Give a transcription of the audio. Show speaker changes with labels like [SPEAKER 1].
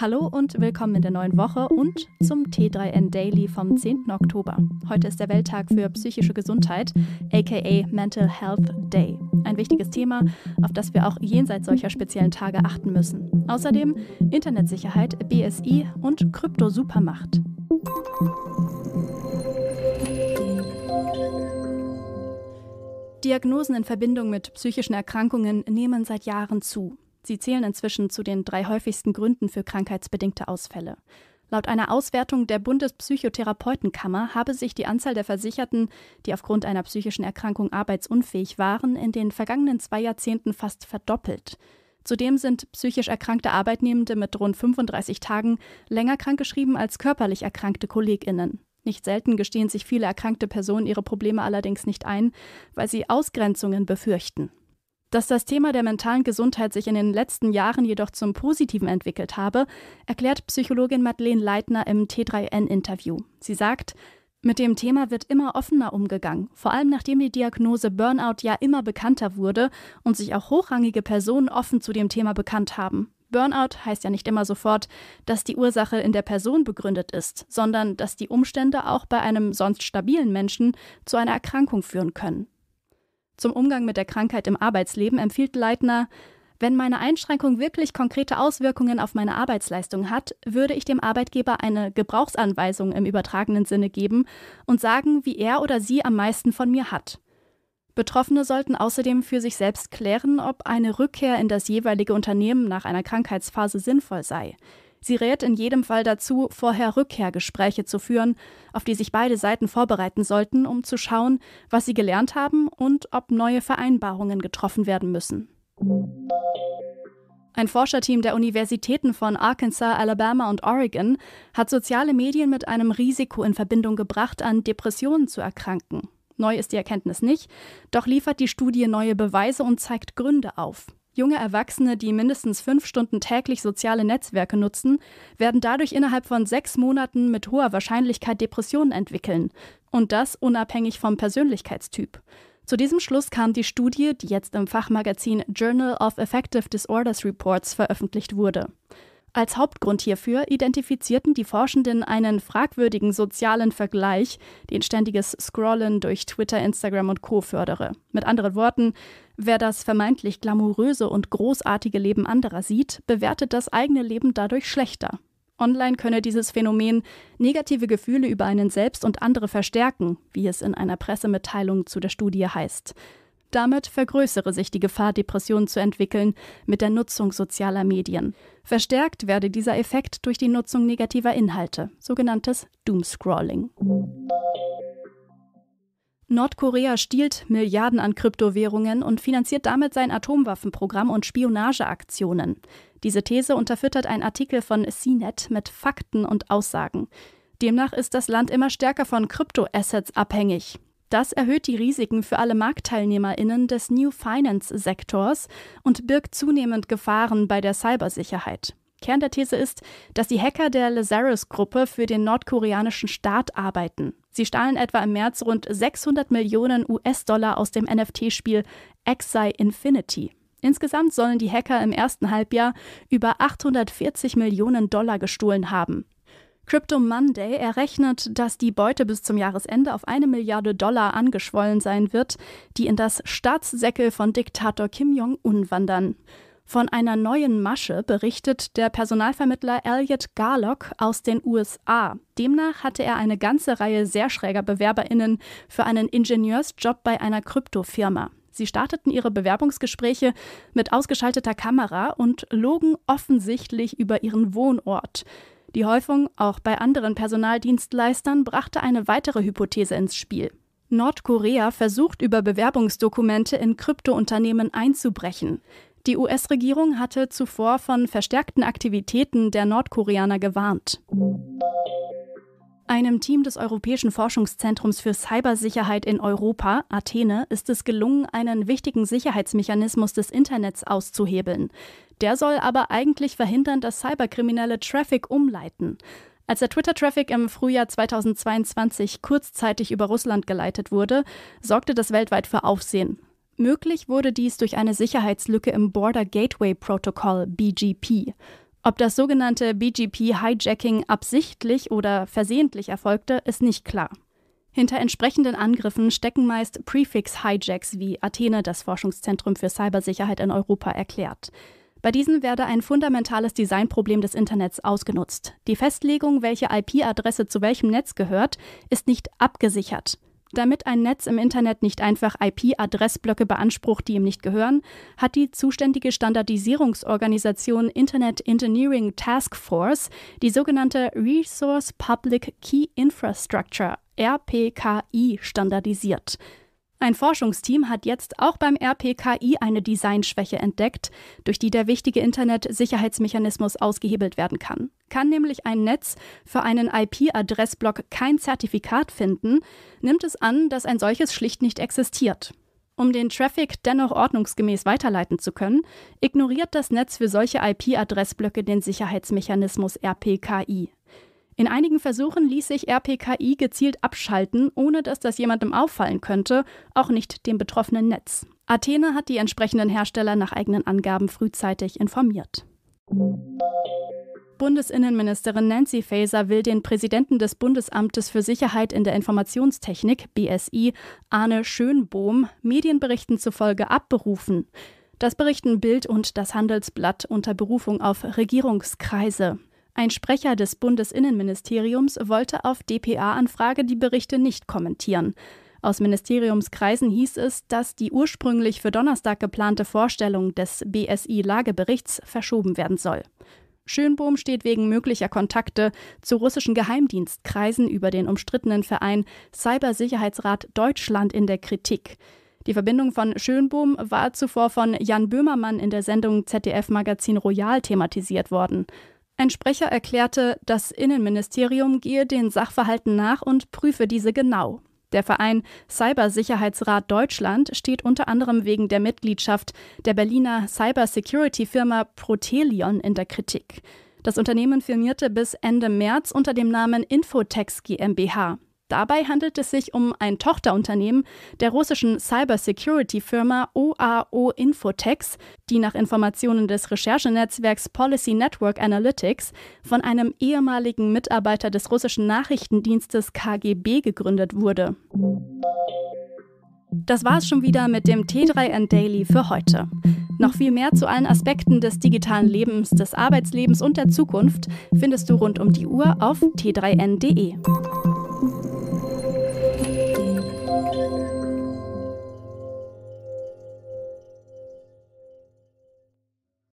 [SPEAKER 1] Hallo und willkommen in der neuen Woche und zum T3N Daily vom 10. Oktober. Heute ist der Welttag für psychische Gesundheit, aka Mental Health Day. Ein wichtiges Thema, auf das wir auch jenseits solcher speziellen Tage achten müssen. Außerdem Internetsicherheit, BSI und Krypto-Supermacht. Diagnosen in Verbindung mit psychischen Erkrankungen nehmen seit Jahren zu. Sie zählen inzwischen zu den drei häufigsten Gründen für krankheitsbedingte Ausfälle. Laut einer Auswertung der Bundespsychotherapeutenkammer habe sich die Anzahl der Versicherten, die aufgrund einer psychischen Erkrankung arbeitsunfähig waren, in den vergangenen zwei Jahrzehnten fast verdoppelt. Zudem sind psychisch erkrankte Arbeitnehmende mit rund 35 Tagen länger krankgeschrieben als körperlich erkrankte Kolleginnen. Nicht selten gestehen sich viele erkrankte Personen ihre Probleme allerdings nicht ein, weil sie Ausgrenzungen befürchten. Dass das Thema der mentalen Gesundheit sich in den letzten Jahren jedoch zum Positiven entwickelt habe, erklärt Psychologin Madeleine Leitner im T3N-Interview. Sie sagt, mit dem Thema wird immer offener umgegangen, vor allem nachdem die Diagnose Burnout ja immer bekannter wurde und sich auch hochrangige Personen offen zu dem Thema bekannt haben. Burnout heißt ja nicht immer sofort, dass die Ursache in der Person begründet ist, sondern dass die Umstände auch bei einem sonst stabilen Menschen zu einer Erkrankung führen können. Zum Umgang mit der Krankheit im Arbeitsleben empfiehlt Leitner, wenn meine Einschränkung wirklich konkrete Auswirkungen auf meine Arbeitsleistung hat, würde ich dem Arbeitgeber eine Gebrauchsanweisung im übertragenen Sinne geben und sagen, wie er oder sie am meisten von mir hat. Betroffene sollten außerdem für sich selbst klären, ob eine Rückkehr in das jeweilige Unternehmen nach einer Krankheitsphase sinnvoll sei. Sie rät in jedem Fall dazu, vorher Rückkehrgespräche zu führen, auf die sich beide Seiten vorbereiten sollten, um zu schauen, was sie gelernt haben und ob neue Vereinbarungen getroffen werden müssen. Ein Forscherteam der Universitäten von Arkansas, Alabama und Oregon hat soziale Medien mit einem Risiko in Verbindung gebracht, an Depressionen zu erkranken. Neu ist die Erkenntnis nicht, doch liefert die Studie neue Beweise und zeigt Gründe auf. Junge Erwachsene, die mindestens fünf Stunden täglich soziale Netzwerke nutzen, werden dadurch innerhalb von sechs Monaten mit hoher Wahrscheinlichkeit Depressionen entwickeln. Und das unabhängig vom Persönlichkeitstyp. Zu diesem Schluss kam die Studie, die jetzt im Fachmagazin Journal of Affective Disorders Reports veröffentlicht wurde. Als Hauptgrund hierfür identifizierten die Forschenden einen fragwürdigen sozialen Vergleich, den ständiges Scrollen durch Twitter, Instagram und Co. fördere. Mit anderen Worten, Wer das vermeintlich glamouröse und großartige Leben anderer sieht, bewertet das eigene Leben dadurch schlechter. Online könne dieses Phänomen negative Gefühle über einen selbst und andere verstärken, wie es in einer Pressemitteilung zu der Studie heißt. Damit vergrößere sich die Gefahr, Depressionen zu entwickeln mit der Nutzung sozialer Medien. Verstärkt werde dieser Effekt durch die Nutzung negativer Inhalte, sogenanntes Doomscrolling. Nordkorea stiehlt Milliarden an Kryptowährungen und finanziert damit sein Atomwaffenprogramm und Spionageaktionen. Diese These unterfüttert ein Artikel von CNET mit Fakten und Aussagen. Demnach ist das Land immer stärker von Kryptoassets abhängig. Das erhöht die Risiken für alle Marktteilnehmerinnen des New Finance-Sektors und birgt zunehmend Gefahren bei der Cybersicherheit. Kern der These ist, dass die Hacker der Lazarus-Gruppe für den nordkoreanischen Staat arbeiten. Sie stahlen etwa im März rund 600 Millionen US-Dollar aus dem NFT-Spiel Xi Infinity. Insgesamt sollen die Hacker im ersten Halbjahr über 840 Millionen Dollar gestohlen haben. Crypto Monday errechnet, dass die Beute bis zum Jahresende auf eine Milliarde Dollar angeschwollen sein wird, die in das Staatssäckel von Diktator Kim Jong-un wandern. Von einer neuen Masche berichtet der Personalvermittler Elliot Garlock aus den USA. Demnach hatte er eine ganze Reihe sehr schräger BewerberInnen für einen Ingenieursjob bei einer Kryptofirma. Sie starteten ihre Bewerbungsgespräche mit ausgeschalteter Kamera und logen offensichtlich über ihren Wohnort. Die Häufung auch bei anderen Personaldienstleistern brachte eine weitere Hypothese ins Spiel. Nordkorea versucht über Bewerbungsdokumente in Kryptounternehmen einzubrechen. Die US-Regierung hatte zuvor von verstärkten Aktivitäten der Nordkoreaner gewarnt. Einem Team des Europäischen Forschungszentrums für Cybersicherheit in Europa, Athene, ist es gelungen, einen wichtigen Sicherheitsmechanismus des Internets auszuhebeln. Der soll aber eigentlich verhindern, dass Cyberkriminelle Traffic umleiten. Als der Twitter-Traffic im Frühjahr 2022 kurzzeitig über Russland geleitet wurde, sorgte das weltweit für Aufsehen. Möglich wurde dies durch eine Sicherheitslücke im Border Gateway Protocol BGP. Ob das sogenannte BGP-Hijacking absichtlich oder versehentlich erfolgte, ist nicht klar. Hinter entsprechenden Angriffen stecken meist Prefix-Hijacks, wie Athene, das Forschungszentrum für Cybersicherheit in Europa, erklärt. Bei diesen werde ein fundamentales Designproblem des Internets ausgenutzt. Die Festlegung, welche IP-Adresse zu welchem Netz gehört, ist nicht abgesichert. Damit ein Netz im Internet nicht einfach IP-Adressblöcke beansprucht, die ihm nicht gehören, hat die zuständige Standardisierungsorganisation Internet Engineering Task Force die sogenannte Resource Public Key Infrastructure RPKI standardisiert. Ein Forschungsteam hat jetzt auch beim RPKI eine Designschwäche entdeckt, durch die der wichtige Internet-Sicherheitsmechanismus ausgehebelt werden kann. Kann nämlich ein Netz für einen IP-Adressblock kein Zertifikat finden, nimmt es an, dass ein solches schlicht nicht existiert. Um den Traffic dennoch ordnungsgemäß weiterleiten zu können, ignoriert das Netz für solche IP-Adressblöcke den Sicherheitsmechanismus RPKI. In einigen Versuchen ließ sich RPKI gezielt abschalten, ohne dass das jemandem auffallen könnte, auch nicht dem betroffenen Netz. Athene hat die entsprechenden Hersteller nach eigenen Angaben frühzeitig informiert. Bundesinnenministerin Nancy Faeser will den Präsidenten des Bundesamtes für Sicherheit in der Informationstechnik, BSI, Arne Schönbohm, Medienberichten zufolge abberufen. Das berichten Bild und das Handelsblatt unter Berufung auf Regierungskreise. Ein Sprecher des Bundesinnenministeriums wollte auf DPA-Anfrage die Berichte nicht kommentieren. Aus Ministeriumskreisen hieß es, dass die ursprünglich für Donnerstag geplante Vorstellung des BSI-Lageberichts verschoben werden soll. Schönbohm steht wegen möglicher Kontakte zu russischen Geheimdienstkreisen über den umstrittenen Verein Cybersicherheitsrat Deutschland in der Kritik. Die Verbindung von Schönbohm war zuvor von Jan Böhmermann in der Sendung ZDF Magazin Royal thematisiert worden. Ein Sprecher erklärte, das Innenministerium gehe den Sachverhalten nach und prüfe diese genau. Der Verein Cybersicherheitsrat Deutschland steht unter anderem wegen der Mitgliedschaft der Berliner Cybersecurity-Firma Protelion in der Kritik. Das Unternehmen firmierte bis Ende März unter dem Namen Infotex GmbH. Dabei handelt es sich um ein Tochterunternehmen der russischen Cybersecurity-Firma OAO Infotex, die nach Informationen des Recherchenetzwerks Policy Network Analytics von einem ehemaligen Mitarbeiter des russischen Nachrichtendienstes KGB gegründet wurde. Das war es schon wieder mit dem T3N Daily für heute. Noch viel mehr zu allen Aspekten des digitalen Lebens, des Arbeitslebens und der Zukunft findest du rund um die Uhr auf t3n.de.